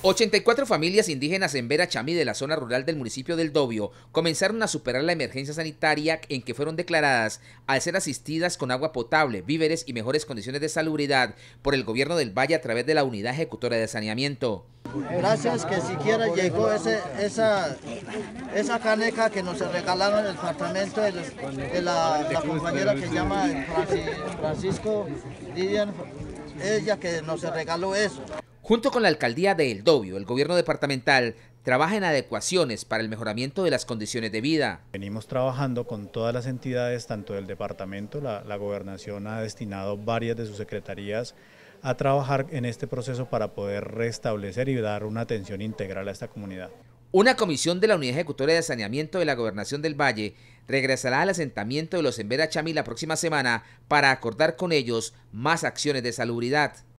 84 familias indígenas en Vera Chamí de la zona rural del municipio del Dobio comenzaron a superar la emergencia sanitaria en que fueron declaradas al ser asistidas con agua potable, víveres y mejores condiciones de salubridad por el gobierno del Valle a través de la unidad ejecutora de saneamiento. Gracias que siquiera llegó esa, esa caneca que nos regalaron en el departamento de, la, compañera que llama Francisco Lidian, ella que nos regaló eso. Junto con la alcaldía de El Dobio, el gobierno departamental trabaja en adecuaciones para el mejoramiento de las condiciones de vida. Venimos trabajando con todas las entidades, tanto del departamento, la, gobernación ha destinado varias de sus secretarías a trabajar en este proceso para poder restablecer y dar una atención integral a esta comunidad. Una comisión de la Unidad Ejecutora de Saneamiento de la Gobernación del Valle regresará al asentamiento de los Embera Chami la próxima semana para acordar con ellos más acciones de salubridad.